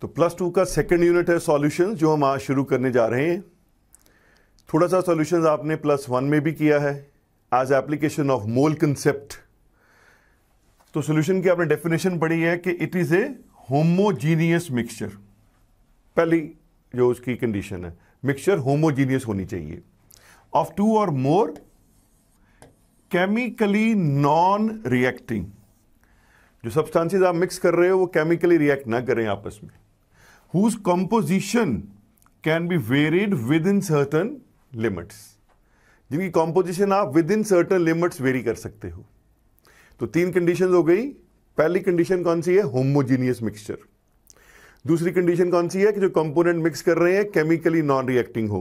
तो plus two का second unit है सॉल्यूशंस जो हम आज शुरू करने जा रहे हैं थोड़ा सा सॉल्यूशंस आपने प्लस वन में भी किया है as application of mole concept तो सॉल्यूशन की आपने डेफिनेशन पढ़ी है कि it is a homogeneous mixture पहली जो उसकी कंडीशन है मिक्सचर होमोजीनियस होनी चाहिए ऑफ टू और मोर केमिकली नॉन रिएक्टिंग जो सब्सटेंसेस आप मिक्स कर रहे हो वो केमिकली रिएक्ट ना करें आपस में whose composition can be varied within certain limits जिनकी composition आप within certain limits vary कर सकते हो तो तीन conditions हो गई पहली condition कौन सी है homogeneous mixture दूसरी कंडीशन कौन सी है कि जो कंपोनेंट मिक्स कर रहे हैं केमिकली नॉन रिएक्टिंग हो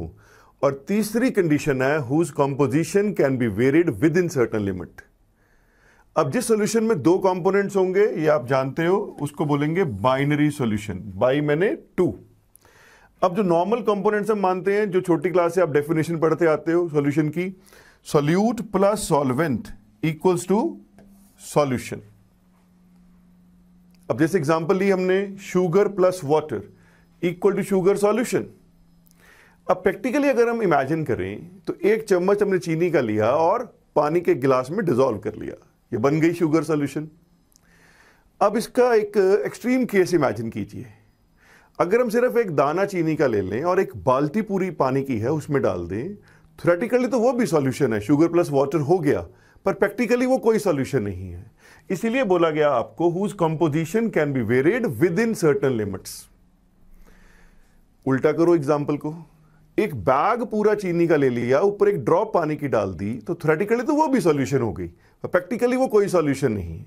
और तीसरी कंडीशन है whose composition can be varied within certain limit अब जिस सोल्यूशन में दो कंपोनेंट्स होंगे ये आप जानते हो उसको बोलेंगे बाइनरी सोल्यूशन बाई मैंने टू अब जो नॉर्मल कंपोनेंट्स हम मानते हैं जो छोटी क्लास से आप डेफिनेशन पढ़ते आते हो सॉल्यूशन की solute plus solvent equals to solution अब जैसे एग्जांपल ली हमने sugar plus water equal to sugar solution अब प्रैक्टिकली अगर हम इमेजिन करें तो एक चम्मच हमने चीनी का लिया और पानी के गिलास में डिजोल्व कर लिया ये बन गई शुगर सोल्यूशन अब इसका एक एक्सट्रीम केस इमेजिन कीजिए अगर हम सिर्फ एक दाना चीनी का ले लें और एक बाल्टी पूरी पानी की है उसमें डाल दें थ्रेटिकली तो वो भी सॉल्यूशन है शुगर प्लस वाटर हो गया पर प्रैक्टिकली वो कोई सॉल्यूशन नहीं है इसीलिए बोला गया आपको whose composition can be varied within certain limits उल्टा करो एग्जाम्पल को एक बैग पूरा चीनी का ले लिया ऊपर एक ड्रॉप पानी की डाल दी तो थ्रेटिकली तो वो भी सॉल्यूशन हो गई प्रैक्टिकली वो कोई सॉल्यूशन नहीं है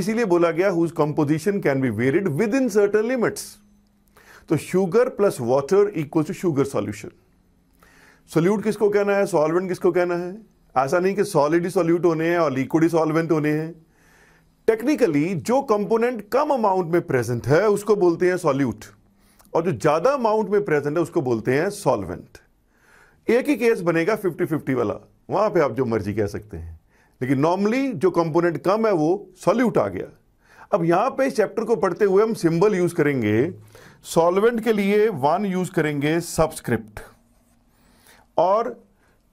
इसीलिए बोला गया whose composition can be varied within certain limits तो sugar plus water equal to sugar solution solute किसको कहना है सॉल्वेंट किसको कहना है ऐसा नहीं कि सॉलिड ही सोल्यूट होने हैं और लिक्विड ही सॉल्वेंट होने हैं टेक्निकली जो कंपोनेंट कम अमाउंट में प्रेजेंट है उसको बोलते हैं सॉल्यूट और जो ज़्यादा अमाउंट में प्रेजेंट है उसको बोलते हैं सॉल्वेंट एक ही केस बनेगा फिफ्टी फिफ्टी वाला वहां पे आप जो मर्जी कह सकते हैं लेकिन नॉर्मली जो कंपोनेंट कम है वो सॉल्यूट आ गया अब यहां पे इस चैप्टर को पढ़ते हुए हम सिंबल यूज़ करेंगे सॉल्वेंट के लिए वन यूज़ करेंगे सबस्क्रिप्ट और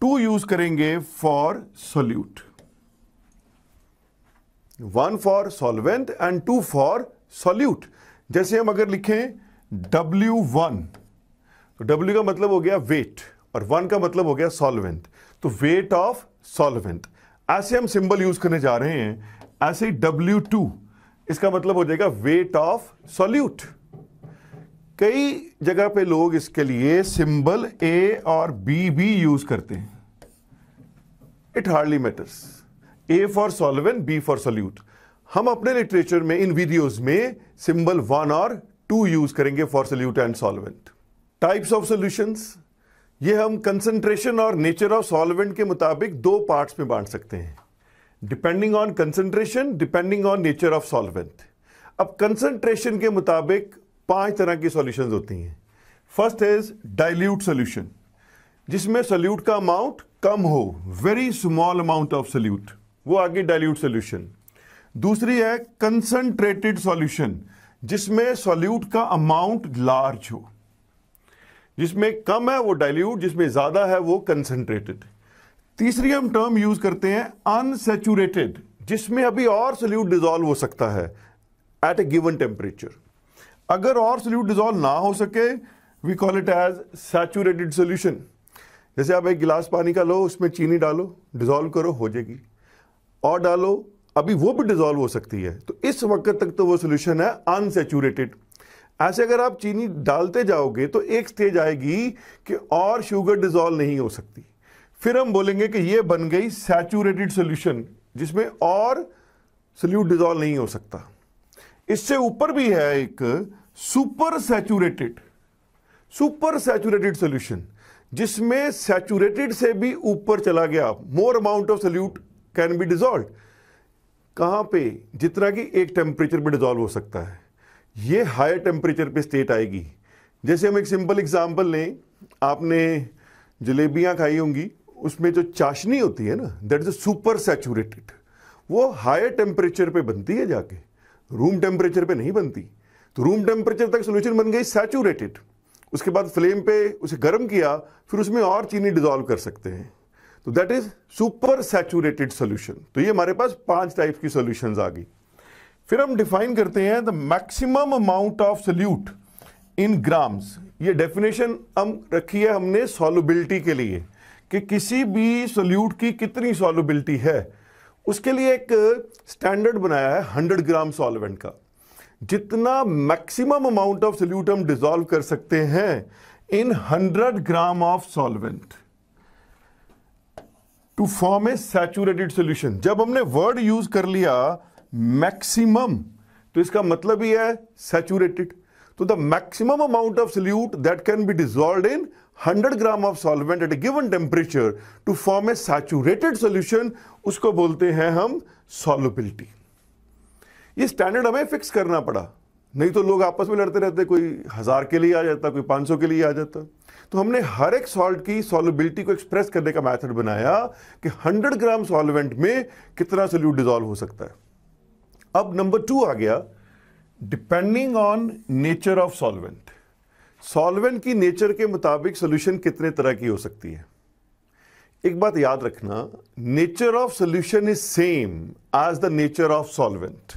टू यूज़ करेंगे for solute one for solvent and two for solute जैसे हम अगर लिखें डब्ल्यू वन तो डब्ल्यू का मतलब हो गया वेट और वन का मतलब हो गया सॉल्वेंट तो वेट ऑफ सॉल्वेंट ऐसे हम सिंबल यूज करने जा रहे हैं ऐसे ही डब्ल्यू टू इसका मतलब हो जाएगा वेट ऑफ सॉल्यूट कई जगह पे लोग इसके लिए सिंबल ए और बी भी यूज करते हैं it hardly matters A for solvent B for solute हम अपने लिटरेचर में इन वीडियोस में सिंबल वन और टू यूज करेंगे for solute and solvent types of solutions ये हम कंसंट्रेशन और नेचर ऑफ सॉल्वेंट के मुताबिक दो पार्ट्स में बांट सकते हैं depending on concentration depending on nature of solvent अब कंसंट्रेशन के मुताबिक पांच तरह की सॉल्यूशंस होती हैं फर्स्ट इज डाइल्यूट सॉल्यूशन जिसमें सॉल्यूट का अमाउंट कम हो very small amount of solute वो आगे डाइल्यूट सॉल्यूशन दूसरी है कंसंट्रेटेड सॉल्यूशन जिसमें सॉल्यूट का अमाउंट लार्ज हो जिसमें कम है वो डाइल्यूट जिसमें ज़्यादा है वो कंसनट्रेटेड तीसरी हम टर्म यूज़ करते हैं अनसेचुरेटेड जिसमें अभी और सोल्यूट डिजोल्व हो सकता है एट ए गिवन टेम्परेचर अगर और सोल्यूट डिजोल्व ना हो सके we call it as saturated solution जैसे आप एक गिलास पानी का लो उसमें चीनी डालो डिजोल्व करो हो जाएगी और डालो अभी वो भी डिजोल्व हो सकती है तो इस वक्त तक तो वो सोल्यूशन है अनसेचूरेटेड ऐसे अगर आप चीनी डालते जाओगे तो एक स्टेज आएगी कि और शुगर डिजोल्व नहीं हो सकती फिर हम बोलेंगे कि ये बन गई सैचूरेटेड सोल्यूशन जिसमें और सोल्यूट डिजॉल्व नहीं हो सकता इससे ऊपर भी है एक super saturated super saturated solution जिसमें सैचूरेटेड से भी ऊपर चला गया more amount of solute can be dissolve कहाँ पे जितना कि एक टेम्परेचर पे डिजॉल्व हो सकता है ये हायर टेम्परेचर पे स्टेट आएगी जैसे हम एक सिंपल एग्जांपल लें आपने जलेबियाँ खाई होंगी उसमें जो चाशनी होती है ना दैट इज़ सुपर सेचूरेटेड वो हायर टेम्परेचर पे बनती है जाके रूम टेम्परेचर पे नहीं बनती तो रूम टेम्परेचर तक सोल्यूशन बन गई सेचूरेटेड उसके बाद फ्लेम पे उसे गर्म किया फिर उसमें और चीनी डिजॉल्व कर सकते हैं तो that is super saturated solution तो ये हमारे पास पांच टाइप की सोल्यूशन आ गई फिर हम डिफाइन करते हैं the maximum amount of solute in grams ये डेफिनेशन हम रखी है हमने सोलबिलिटी के लिए कि किसी भी सोल्यूट की कितनी सोलबिलिटी है उसके लिए एक स्टैंडर्ड बनाया है 100 ग्राम सॉल्वेंट का जितना मैक्सिमम अमाउंट ऑफ सोल्यूट हम डिजोल्व कर सकते हैं in 100 gram of solvent to form a saturated solution जब हमने वर्ड यूज कर लिया मैक्सिमम तो इसका मतलब ही है सैचुरेटेड तो the maximum amount of solute that can be dissolve in 100 gram of solvent at a given temperature to form a saturated solution उसको बोलते हैं हम सॉल्युबिलिटी ये स्टैंडर्ड हमें फिक्स करना पड़ा नहीं तो लोग आपस में लड़ते रहते कोई हज़ार के लिए आ जाता कोई पाँच सौ के लिए आ जाता तो हमने हर एक सॉल्ट की सॉल्युबिलिटी को एक्सप्रेस करने का मेथड बनाया कि 100 ग्राम सॉल्वेंट में कितना सोल्यूट डिजॉल्व हो सकता है अब नंबर टू आ गया depending on nature of solvent solvent की नेचर के मुताबिक सोल्यूशन कितने तरह की हो सकती है एक बात याद रखना nature of solution is same as the nature of solvent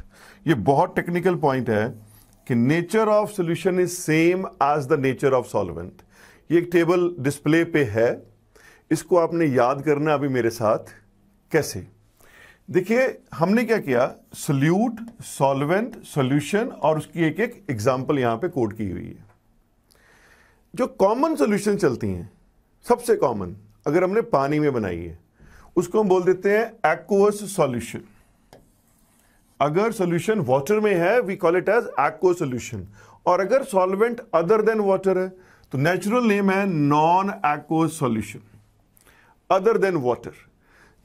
ये बहुत टेक्निकल पॉइंट है कि nature of solution is same as the nature of solvent ये एक टेबल डिस्प्ले पे है इसको आपने याद करना अभी मेरे साथ कैसे देखिए हमने क्या किया सल्यूट सॉल्वेंट सॉल्यूशन और उसकी एक एक एग्जाम्पल यहां पे कोड की हुई है जो कॉमन सॉल्यूशन चलती हैं सबसे कॉमन अगर हमने पानी में बनाई है उसको हम बोल देते हैं एक्वस सॉल्यूशन अगर सोल्यूशन वाटर में है we call it as aqueous solution और अगर सॉल्वेंट अदर देन वाटर है तो नेचुरल नेम है non aqueous solution other than water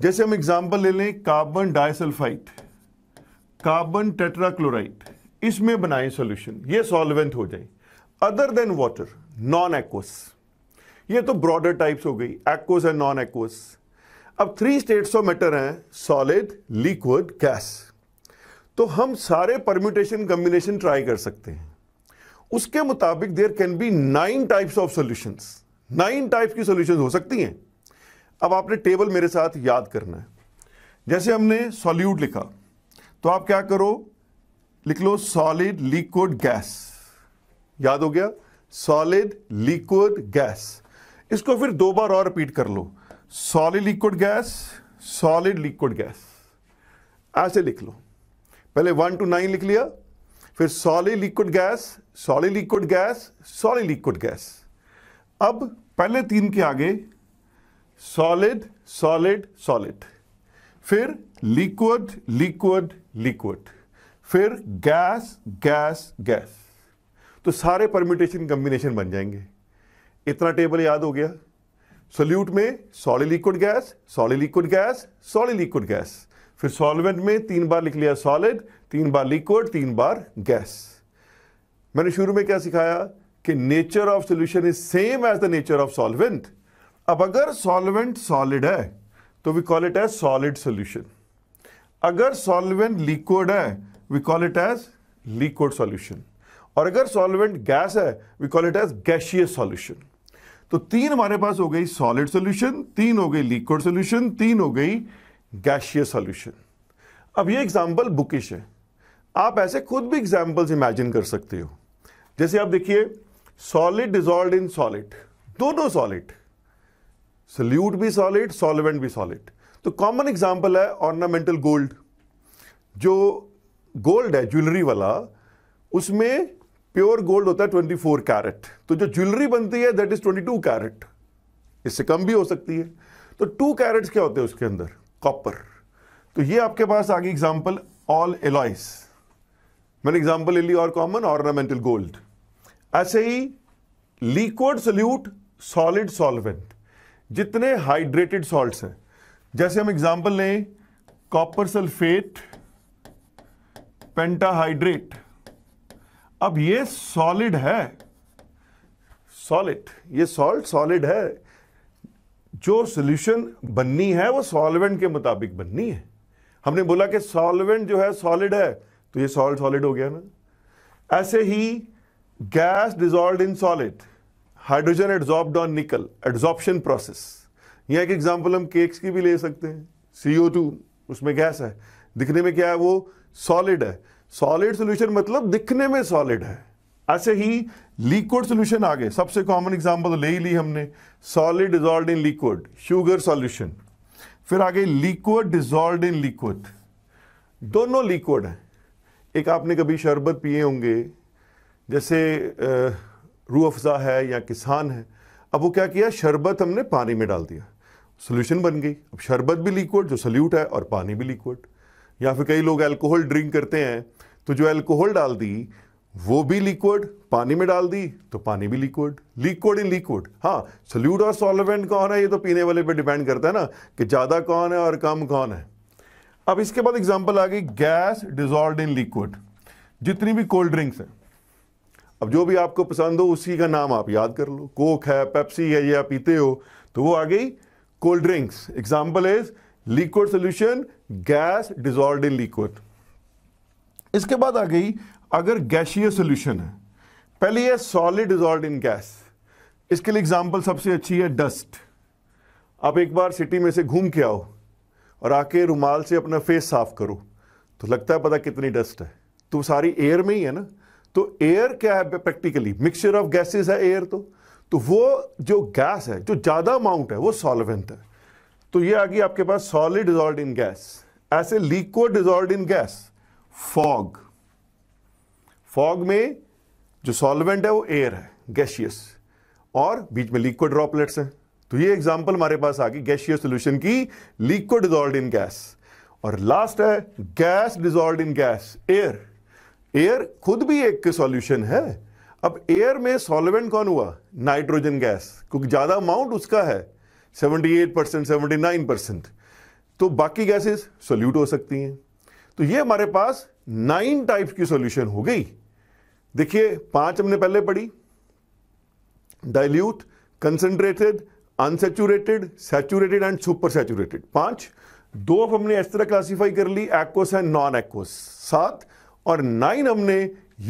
जैसे हम एग्जाम्पल ले लें कार्बन डाइसल्फाइड कार्बन टेट्राक्लोराइड इसमें बनाए सोल्यूशन ये सॉल्वेंट हो जाए other than water non aqueous ये तो ब्रॉडर टाइप्स हो गई एक्वस एंड नॉन एक्वस अब थ्री स्टेट्स ऑफ मैटर हैं सॉलिड लिक्विड गैस तो हम सारे परम्यूटेशन कम्बिनेशन ट्राई कर सकते हैं उसके मुताबिक there can be nine types of solutions nine type की सॉल्यूशंस हो सकती हैं अब आपने टेबल मेरे साथ याद करना है जैसे हमने सॉल्यूट लिखा तो आप क्या करो लिख लो सॉलिड लिक्विड गैस याद हो गया सॉलिड लिक्विड गैस इसको फिर दो बार और रिपीट कर लो solid liquid gas solid liquid gas ऐसे लिख लो पहले वन टू नाइन लिख लिया फिर solid liquid gas solid liquid gas solid liquid gas अब पहले तीन के आगे सॉलिड सॉलिड सॉलिड फिर लिक्विड लिक्विड लिक्विड फिर गैस गैस गैस तो सारे परम्यूटेशन कम्बिनेशन बन जाएंगे इतना टेबल याद हो गया सोल्यूट में solid liquid gas solid liquid gas solid liquid gas फिर सॉल्वेंट में तीन बार लिख लिया सॉलिड तीन बार लिक्विड तीन बार गैस मैंने शुरू में क्या सिखाया कि nature of solution is same as the nature of solvent अब अगर सॉल्वेंट सॉलिड है तो we call it as solid solution अगर सॉल्वेंट लिक्विड है we call it as liquid solution और अगर सॉल्वेंट गैस है we call it as gaseous solution तो तीन हमारे पास हो गई सॉलिड सॉल्यूशन तीन हो गई लिक्विड सॉल्यूशन तीन हो गई गैशियस सॉल्यूशन अब ये एग्जांपल बुकिश है आप ऐसे खुद भी एग्जांपल्स इमेजिन कर सकते हो जैसे आप देखिए सॉलिड डिजॉल्व इन सॉलिड दोनों सॉलिड सल्यूट भी सॉलिड सॉल्वेंट भी सॉलिड तो कॉमन एग्जांपल है ऑर्नामेंटल गोल्ड जो गोल्ड है ज्वेलरी वाला उसमें प्योर गोल्ड होता है 24 कैरेट तो जो ज्वेलरी बनती है दैट इज 22 कैरेट इससे कम भी हो सकती है तो टू कैरेट्स क्या होते हैं उसके अंदर कॉपर तो ये आपके पास आगे एग्जाम्पल ऑल एलॉइस मैंने एग्जाम्पल ले ली और कॉमन ऑर्नामेंटल गोल्ड ऐसे ही लिक्विड सोल्यूट सॉलिड सॉल्वेंट जितने हाइड्रेटेड सॉल्ट हैं जैसे हम एग्जाम्पल लें कॉपर सल्फेट पेंटाहाइड्रेट अब ये सॉलिड है सॉलिड ये सॉल्ट सॉलिड है जो सोल्यूशन बननी है वो सॉल्वेंट के मुताबिक बननी है हमने बोला कि सॉल्वेंट जो है सॉलिड है तो ये सॉल्ट सॉलिड हो गया ना ऐसे ही gas dissolve in solid hydrogen adsorbed on nickel adsorption process यह एक एग्जाम्पल हम केक्स की भी ले सकते हैं सी उसमें गैस है दिखने में क्या है वो सॉलिड है सॉलिड सोल्यूशन मतलब दिखने में सॉलिड है ऐसे ही लिक्विड सोल्यूशन आ गए सबसे कॉमन एग्जाम्पल ले ही ली हमने solid dissolve in liquid sugar solution फिर आगे लिक्विड डिजॉल्व इन लिक्विड दोनों लिक्विड हैं एक आपने कभी शरबत पिए होंगे जैसे रू अफजा है या किसान है अब वो क्या किया शरबत हमने पानी में डाल दिया सोल्यूशन बन गई अब शरबत भी लिक्विड जो सल्यूट है और पानी भी लिक्विड या फिर कई लोग अल्कोहल ड्रिंक करते हैं तो जो अल्कोहल डाल दी वो भी लिक्विड पानी में डाल दी तो पानी भी लिक्विड लिक्विड इन लिक्विड हाँ सोल्यूट और सॉल्वेंट कौन है ये तो पीने वाले पे डिपेंड करता है ना कि ज़्यादा कौन है और कम कौन है अब इसके बाद एग्जांपल आ गई गैस डिजॉल्व इन लिक्विड जितनी भी कोल्ड ड्रिंक्स हैं अब जो भी आपको पसंद हो उसी का नाम आप याद कर लो कोक है पेप्सी है ये आप पीते हो तो वो आ गई cold drinks example is liquid solution gas dissolve in liquid इसके बाद आ गई अगर गैशियर सोल्यूशन है पहले ये सॉलिड डिजॉल्व इन गैस इसके लिए एग्जाम्पल सबसे अच्छी है डस्ट आप एक बार सिटी में से घूम के आओ और आके रुमाल से अपना फेस साफ करो तो लगता है पता कितनी डस्ट है तो सारी एयर में ही है ना तो एयर क्या है प्रैक्टिकली मिक्सचर ऑफ गैसेस है एयर तो तो वो जो गैस है जो ज़्यादा अमाउंट है वो सॉल्वेंट है तो ये आ गई आपके पास सॉलिड डिजॉल्व इन गैस ऐसे liquid dissolve in gas fog fog में जो सॉल्वेंट है वो एयर है गैशियस और बीच में लिक्विड ड्रॉपलेट्स हैं तो ये एग्जांपल हमारे पास आ गई गैशियस सोल्यूशन की लिक्विड डिजॉल्व इन गैस और लास्ट है gas dissolve in gas air air खुद भी एक सॉल्यूशन है अब एयर में सॉल्वेंट कौन हुआ नाइट्रोजन गैस क्योंकि ज़्यादा अमाउंट उसका है 78 परसेंट सेवेंटी परसेंट तो बाकी गैसेस सोल्यूट हो सकती हैं तो ये हमारे पास नाइन टाइप्स की सॉल्यूशन हो गई देखिए पांच हमने पहले पढ़ी dilute concentrated unsaturated saturated and super saturated पांच दो अब हमने इस तरह क्लासीफाई कर ली एक्वस एंड नॉन एक्वस सात और नाइन हमने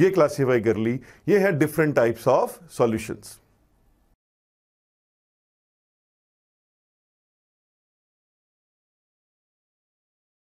ये क्लासीफाई कर ली ये है डिफरेंट टाइप्स ऑफ सॉल्यूशंस